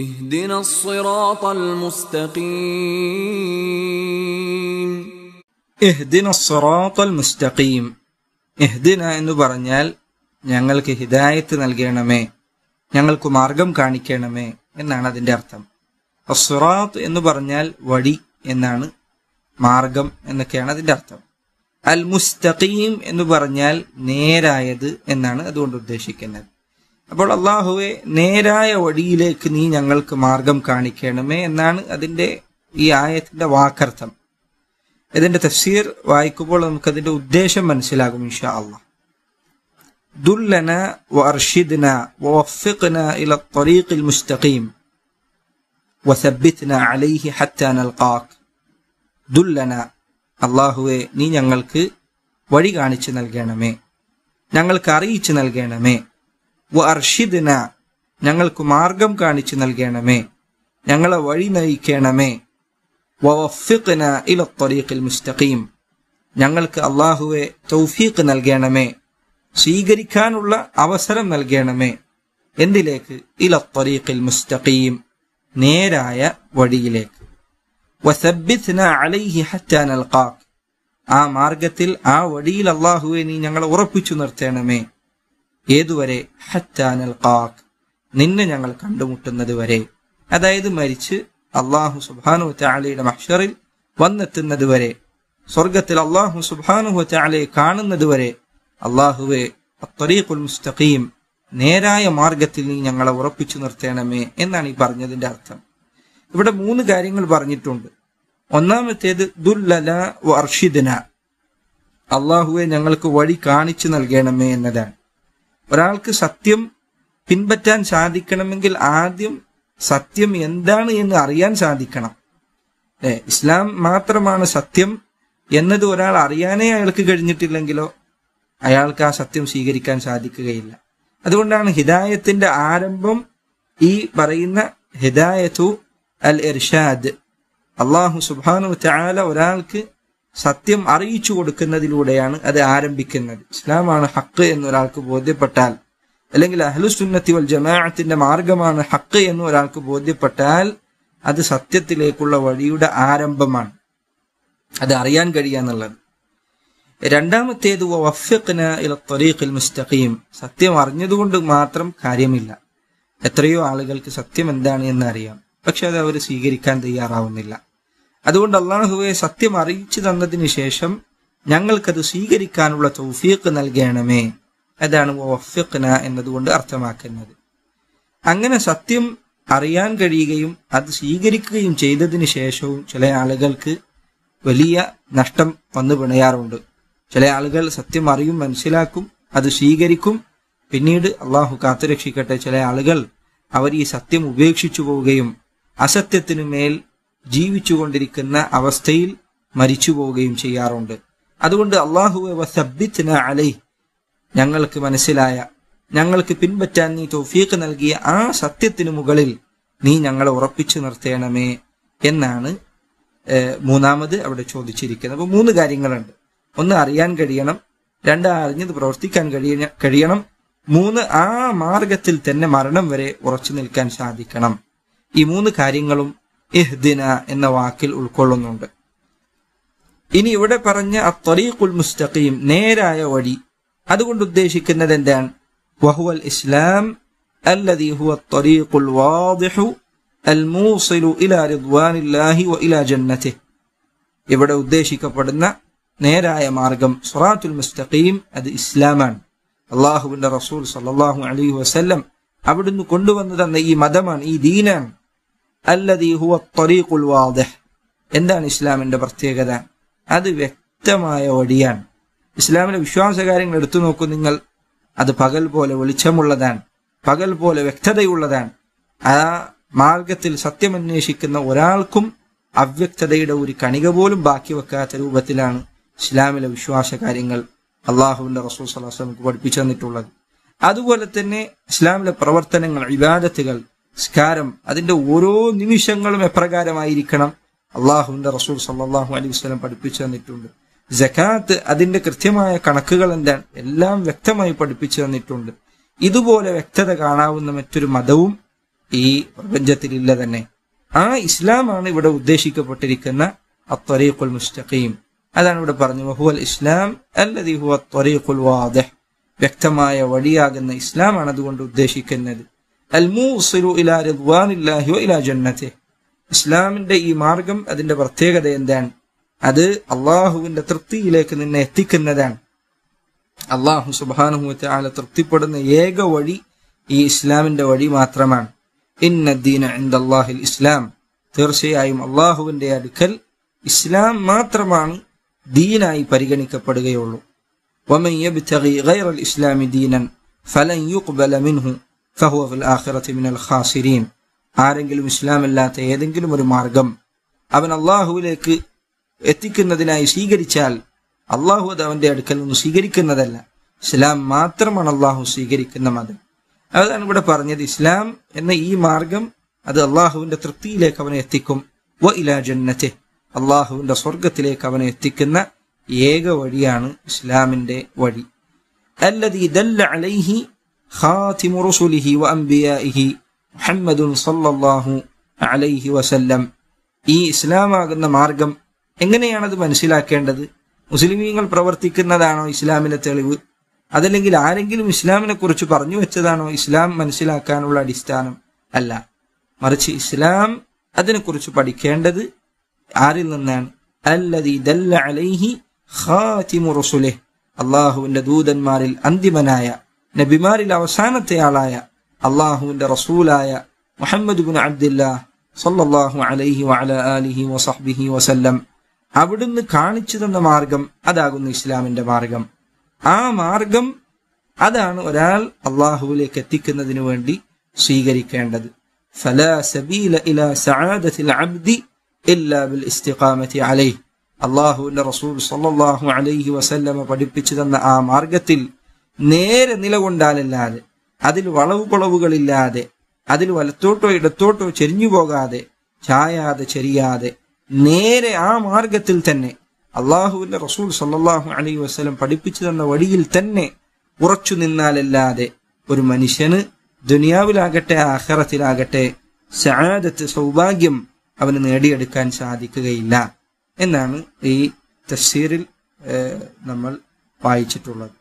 اهدنا എന്ന് പറഞ്ഞാൽ ഞങ്ങൾക്ക് ഹിദായത്ത് നൽകണമേ ഞങ്ങൾക്ക് മാർഗം കാണിക്കണമേ എന്നാണ് അതിന്റെ അർത്ഥം അസുറാത്ത് എന്ന് പറഞ്ഞാൽ വഴി എന്നാണ് മാർഗം എന്നൊക്കെയാണ് അതിന്റെ അർത്ഥം അൽ മുസ്തഖീം എന്ന് പറഞ്ഞാൽ നേരായത് എന്നാണ് അതുകൊണ്ട് ഉദ്ദേശിക്കുന്നത് അപ്പോൾ അള്ളാഹുവെ നേരായ വഴിയിലേക്ക് നീ ഞങ്ങൾക്ക് മാർഗം കാണിക്കണമേ എന്നാണ് അതിന്റെ ഈ ആയത്തിന്റെ വാക്കർത്ഥം ഇതിന്റെ തഫ്സീർ വായിക്കുമ്പോൾ അതിന്റെ ഉദ്ദേശം മനസ്സിലാകും ഇൻഷാ അള്ളാഹ് ദുല്ലന വർഷിദ്ന വഫിഖ്ന ഇല ത്വരീഖിൽ മുസ്തഖീം വസബ്ബിത്ന അലൈഹി ഹത്താ നൽഖാക് ദുല്ലന അള്ളാഹുവെ നീ ഞങ്ങൾക്ക് വഴി കാണിച്ചു നൽകണമേ ഞങ്ങൾക്ക് അറിയിച്ചു നൽകണമേ വ അർഷിദിന ഞങ്ങൾക്ക് മാർഗം കാണിച്ചു നൽകണമേ ഞങ്ങളെ വഴി നയിക്കണമേ വഫിഖ്ന ഇല മുസ്തഖീം ഞങ്ങൾക്ക് അള്ളാഹുവെ തൗഫീഖ് നൽകണമേ സ്വീകരിക്കാനുള്ള അവസരം നൽകണമേ എന്തിലേക്ക് ഇല മുസ്തഖീം നേരായ വഴിയിലേക്ക് അലൈഹി ആ മാർഗത്തിൽ ആ വഴിയിൽ അള്ളാഹുവെ നീ ഞങ്ങളെ ഉറപ്പിച്ചു നിർത്തണമേ ഏതുവരെ ഹറ്റാനൽ നിന്നെ ഞങ്ങൾ കണ്ടുമുട്ടുന്നത് വരെ അതായത് മരിച്ച് അള്ളാഹു സുബാനു ചാലയുടെ മഷറിൽ വന്നെത്തുന്നത് വരെ സ്വർഗത്തിൽ അള്ളാഹു സുബാനു ചാലയെ കാണുന്നത് വരെ അള്ളാഹുവെ അത്വരീഖുൽ മുസ്തഖീം നേരായ മാർഗത്തിൽ നീ ഞങ്ങളെ ഉറപ്പിച്ചു നിർത്തേണമേ എന്നാണ് ഈ പറഞ്ഞതിന്റെ അർത്ഥം ഇവിടെ മൂന്ന് കാര്യങ്ങൾ പറഞ്ഞിട്ടുണ്ട് ഒന്നാമത്തേത് ദുല്ലല വർഷിദന അള്ളാഹുവെ ഞങ്ങൾക്ക് വഴി കാണിച്ചു നൽകണമേ എന്നതാണ് ഒരാൾക്ക് സത്യം പിൻപറ്റാൻ സാധിക്കണമെങ്കിൽ ആദ്യം സത്യം എന്താണ് എന്ന് അറിയാൻ സാധിക്കണം ഏ ഇസ്ലാം മാത്രമാണ് സത്യം എന്നത് ഒരാൾ അറിയാനേ അയാൾക്ക് കഴിഞ്ഞിട്ടില്ലെങ്കിലോ അയാൾക്ക് ആ സത്യം സ്വീകരിക്കാൻ സാധിക്കുകയില്ല അതുകൊണ്ടാണ് ഹിദായത്തിന്റെ ആരംഭം ഈ പറയുന്ന ഹിദായത്തു അൽ ഇർഷാദ് അള്ളാഹു സുബാനു ചാല ഒരാൾക്ക് സത്യം അറിയിച്ചു കൊടുക്കുന്നതിലൂടെയാണ് അത് ആരംഭിക്കുന്നത് ഇസ്ലാമാണ് ഹക്ക് എന്നൊരാൾക്ക് ബോധ്യപ്പെട്ടാൽ അല്ലെങ്കിൽ അഹ്ലുസുന്നത്തി വൽ ജമാഅത്തിന്റെ മാർഗമാണ് ഹക്ക് എന്ന് ഒരാൾക്ക് ബോധ്യപ്പെട്ടാൽ അത് സത്യത്തിലേക്കുള്ള വഴിയുടെ ആരംഭമാണ് അത് അറിയാൻ കഴിയാന്നുള്ളത് രണ്ടാമത്തേത് മുസ്തഖീം സത്യം അറിഞ്ഞതുകൊണ്ട് മാത്രം കാര്യമില്ല എത്രയോ ആളുകൾക്ക് സത്യം എന്താണ് എന്ന് അറിയാം പക്ഷെ അത് അവർ സ്വീകരിക്കാൻ തയ്യാറാവുന്നില്ല അതുകൊണ്ട് അള്ളാഹുവെ സത്യം അറിയിച്ചു തന്നതിന് ശേഷം ഞങ്ങൾക്കത് സ്വീകരിക്കാനുള്ള തൗഫീഖ് നൽകണമേ അതാണ് വഫിഖ്ന എന്നതുകൊണ്ട് അർത്ഥമാക്കുന്നത് അങ്ങനെ സത്യം അറിയാൻ കഴിയുകയും അത് സ്വീകരിക്കുകയും ചെയ്തതിന് ശേഷവും ചില ആളുകൾക്ക് വലിയ നഷ്ടം വന്നു പിണയാറുണ്ട് ചില ആളുകൾ സത്യം അറിയും മനസ്സിലാക്കും അത് സ്വീകരിക്കും പിന്നീട് അള്ളാഹു കാത്തുരക്ഷിക്കട്ടെ ചില ആളുകൾ അവർ ഈ സത്യം ഉപേക്ഷിച്ചു പോവുകയും അസത്യത്തിനു മേൽ ജീവിച്ചുകൊണ്ടിരിക്കുന്ന അവസ്ഥയിൽ മരിച്ചു പോവുകയും ചെയ്യാറുണ്ട് അതുകൊണ്ട് അള്ളാഹുവ സബ്ബിത്ന അലൈ ഞങ്ങൾക്ക് മനസ്സിലായ ഞങ്ങൾക്ക് പിൻപറ്റാൻ നീ തൗഫീഖ് നൽകിയ ആ സത്യത്തിനു മുകളിൽ നീ ഞങ്ങളെ ഉറപ്പിച്ചു നിർത്തേണമേ എന്നാണ് മൂന്നാമത് അവിടെ ചോദിച്ചിരിക്കുന്നത് അപ്പോൾ മൂന്ന് കാര്യങ്ങളുണ്ട് ഒന്ന് അറിയാൻ കഴിയണം രണ്ട് അറിഞ്ഞത് പ്രവർത്തിക്കാൻ കഴിയ കഴിയണം മൂന്ന് ആ മാർഗത്തിൽ തന്നെ മരണം വരെ ഉറച്ചു നിൽക്കാൻ സാധിക്കണം ഈ മൂന്ന് കാര്യങ്ങളും ഇഹ്ദിന എന്ന വാക്കിൽ ഉൾക്കൊള്ളുന്നുണ്ട് ഇനി ഇവിടെ പറഞ്ഞ അത്തറീഖുൽ മുസ്തഖീം നേരായ വഴി അതുകൊണ്ട് ഉദ്ദേശിക്കുന്നത് എന്താണ് വഹുവൽ ഇസ്ലാം ഹുവ هو വാദിഹു അൽ മൂസിലു إلى റിദ്വാനില്ലാഹി വ وإلى ജന്നതി ഇവിടെ ഉദ്ദേശിക്കപ്പെടുന്ന നേരായ മാർഗം സ്വറാത്തുൽ മുസ്തഖീം അത് ഇസ്ലാമാണ് അള്ളാഹുവിന്റെ റസൂൽ സല്ലാഹു അലൈഹി വസല്ലം അവിടുന്ന് കൊണ്ടുവന്നു തന്ന ഈ മതമാണ് ഈ ദീനാണ് അല്ലതി ഹുവ ത്വരീഖുൽ വാദഹ് എന്താണ് ഇസ്ലാമിന്റെ പ്രത്യേകത അത് വ്യക്തമായ വഴിയാണ് ഇസ്ലാമിലെ വിശ്വാസ കാര്യങ്ങൾ എടുത്തു നോക്കൂ നിങ്ങൾ അത് പകൽ പോലെ വെളിച്ചമുള്ളതാണ് പകൽ പോലെ വ്യക്തതയുള്ളതാണ് ആ മാർഗത്തിൽ സത്യമന്വേഷിക്കുന്ന ഒരാൾക്കും അവ്യക്തതയുടെ ഒരു കണിക പോലും ബാക്കി വെക്കാത്ത രൂപത്തിലാണ് ഇസ്ലാമിലെ വിശ്വാസ കാര്യങ്ങൾ അള്ളാഹുവിന്റെ റസൂൽ സലാഹ് നമുക്ക് പഠിപ്പിച്ചു തന്നിട്ടുള്ളത് അതുപോലെ തന്നെ ഇസ്ലാമിലെ പ്രവർത്തനങ്ങൾ ഇബാദത്തുകൾ സ്കാരം അതിന്റെ ഓരോ നിമിഷങ്ങളും എപ്രകാരമായിരിക്കണം അള്ളാഹുവിന്റെ റസൂൽ സല്ലാഹു അലൈഹി വസ്ലം പഠിപ്പിച്ചു തന്നിട്ടുണ്ട് ജക്കാത്ത് അതിന്റെ കൃത്യമായ കണക്കുകൾ എന്താണ് എല്ലാം വ്യക്തമായി പഠിപ്പിച്ചു തന്നിട്ടുണ്ട് ഇതുപോലെ വ്യക്തത കാണാവുന്ന മറ്റൊരു മതവും ഈ പ്രപഞ്ചത്തിലില്ല തന്നെ ആ ഇസ്ലാമാണ് ഇവിടെ ഉദ്ദേശിക്കപ്പെട്ടിരിക്കുന്ന അത്വരീഖുൽ മുസ്തഖീം അതാണ് ഇവിടെ പറഞ്ഞു വഹുവൽ ഇസ്ലാം അല്ലെ ഹുവ വ്യക്തമായ വഴിയാകുന്ന ഇസ്ലാമാണ് അതുകൊണ്ട് ഉദ്ദേശിക്കുന്നത് അൽ മൂസിലു ഇലാ റിദ്വാനില്ലാഹിയോ ഇലാ ജന്നത്തെ ഇസ്ലാമിന്റെ ഈ മാർഗം അതിന്റെ പ്രത്യേകത എന്താണ് അത് അള്ളാഹുവിന്റെ തൃപ്തിയിലേക്ക് നിന്നെ എത്തിക്കുന്നതാണ് അള്ളാഹു സുബാനുഹൂത്തെ ആളെ തൃപ്തിപ്പെടുന്ന ഏക വഴി ഈ ഇസ്ലാമിന്റെ വഴി മാത്രമാണ് ഇന്നദ്ദീന ഇന്ദ അള്ളാഹിൽ ഇസ്ലാം തീർച്ചയായും അള്ളാഹുവിന്റെ അടുക്കൽ ഇസ്ലാം മാത്രമാണ് ദീനായി പരിഗണിക്കപ്പെടുകയുള്ളൂ ഇസ്ലാമി ദീനൻ ഫലൻ യുഖ്ബല മിൻഹു മിനൽ ഖാസിരീൻ ആരെങ്കിലും ഇസ്ലാമല്ലാത്ത ഏതെങ്കിലും ഒരു മാർഗം അവൻ അള്ളാഹുവിലേക്ക് എത്തിക്കുന്നതിനായി സ്വീകരിച്ചാൽ അള്ളാഹു അത് അവന്റെ അടുക്കൽ നിന്ന് സ്വീകരിക്കുന്നതല്ല ഇസ്ലാം മാത്രമാണ് അള്ളാഹു സ്വീകരിക്കുന്ന മതം അതാണ് ഇവിടെ പറഞ്ഞത് ഇസ്ലാം എന്ന ഈ മാർഗം അത് അള്ളാഹുവിന്റെ തൃപ്തിയിലേക്ക് അവനെ എത്തിക്കും വ ഇലാ ജന്നത്തെ അള്ളാഹുവിന്റെ സ്വർഗത്തിലേക്ക് അവനെ എത്തിക്കുന്ന ഏക വഴിയാണ് ഇസ്ലാമിന്റെ വഴി അല്ലത് ഇതല്ല അലൈഹി خاتم رسله وأنبيائه മുഹമ്മദ് സല്ലാഹു അലൈഹി വസല്ലം ഈ ഇസ്ലാമാകുന്ന മാർഗം എങ്ങനെയാണത് മനസ്സിലാക്കേണ്ടത് മുസ്ലിമീങ്ങൾ പ്രവർത്തിക്കുന്നതാണോ ഇസ്ലാമിലെ തെളിവ് അതല്ലെങ്കിൽ ആരെങ്കിലും ഇസ്ലാമിനെ കുറിച്ച് പറഞ്ഞു വെച്ചതാണോ ഇസ്ലാം മനസ്സിലാക്കാനുള്ള അടിസ്ഥാനം അല്ല മറിച്ച് ഇസ്ലാം അതിനെക്കുറിച്ച് പഠിക്കേണ്ടത് ആരിൽ നിന്നാണ് അല്ലതി ദല്ല അലൈഹി ഖാതിമു റസുലെ അള്ളാഹുവിന്റെ ദൂതന്മാരിൽ അന്തിമനായ നബിമാരിൽ അവസാനത്തെ ആളായ അള്ളാഹുവിന്റെ റസൂലായ മുഹമ്മദ് ബിൻ അബ്ദില്ല സല്ലാഹു അലൈഹി വല അലിഹി വസഹ്ബിഹി വസല്ലം അവിടുന്ന് കാണിച്ചു തന്ന മാർഗം അതാകുന്നു ഇസ്ലാമിന്റെ മാർഗം ആ മാർഗം അതാണ് ഒരാൾ അള്ളാഹുവിലേക്ക് എത്തിക്കുന്നതിന് വേണ്ടി സ്വീകരിക്കേണ്ടത് അലൈഹി അള്ളാഹുവിന്റെ റസൂൽ സല്ലാഹു അലൈഹി വസല്ലമ പഠിപ്പിച്ചു തന്ന ആ മാർഗത്തിൽ നേരെ നിലകൊണ്ടാലല്ലാതെ അതിൽ വളവ് അതിൽ വലത്തോട്ടോ ഇടത്തോട്ടോ ചെരിഞ്ഞു പോകാതെ ചായാതെ ചെരിയാതെ നേരെ ആ മാർഗത്തിൽ തന്നെ അള്ളാഹുവിന്റെ റസൂൽ സല്ലാഹു അലൈ വസ്ലം പഠിപ്പിച്ചു തന്ന വഴിയിൽ തന്നെ ഉറച്ചു നിന്നാലല്ലാതെ ഒരു മനുഷ്യന് ദുനിയാവിലാകട്ടെ ആഹ്റത്തിലാകട്ടെ സാദത്ത് സൗഭാഗ്യം അവന് നേടിയെടുക്കാൻ സാധിക്കുകയില്ല എന്നാണ് ഈ തഫ്സീറിൽ നമ്മൾ വായിച്ചിട്ടുള്ളത്